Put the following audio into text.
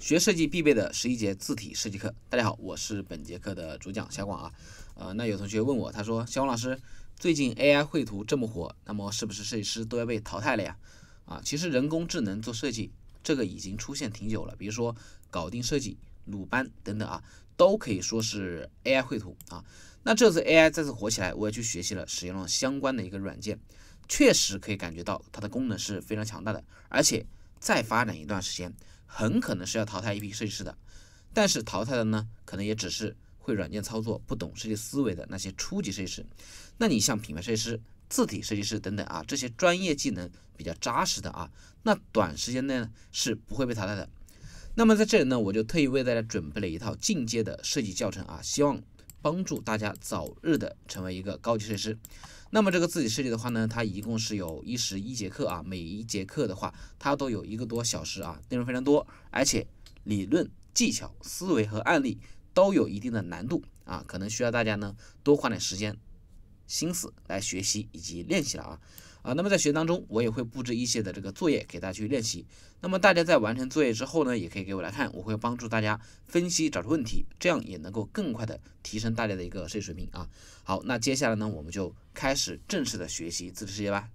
学设计必备的十一节字体设计课，大家好，我是本节课的主讲小广啊。呃，那有同学问我，他说：“小广老师，最近 AI 绘图这么火，那么是不是设计师都要被淘汰了呀？”啊，其实人工智能做设计这个已经出现挺久了，比如说搞定设计、鲁班等等啊，都可以说是 AI 绘图啊。那这次 AI 再次火起来，我也去学习了使用了相关的一个软件，确实可以感觉到它的功能是非常强大的，而且再发展一段时间。很可能是要淘汰一批设计师的，但是淘汰的呢，可能也只是会软件操作、不懂设计思维的那些初级设计师。那你像品牌设计师、字体设计师等等啊，这些专业技能比较扎实的啊，那短时间内呢是不会被淘汰的。那么在这里呢，我就特意为大家准备了一套进阶的设计教程啊，希望。帮助大家早日的成为一个高级设计师。那么这个字体设计的话呢，它一共是有一十一节课啊，每一节课的话，它都有一个多小时啊，内容非常多，而且理论、技巧、思维和案例都有一定的难度啊，可能需要大家呢多花点时间。心思来学习以及练习了啊啊！那么在学习当中，我也会布置一些的这个作业给大家去练习。那么大家在完成作业之后呢，也可以给我来看，我会帮助大家分析找出问题，这样也能够更快的提升大家的一个设计水平啊。好，那接下来呢，我们就开始正式的学习自制世界吧。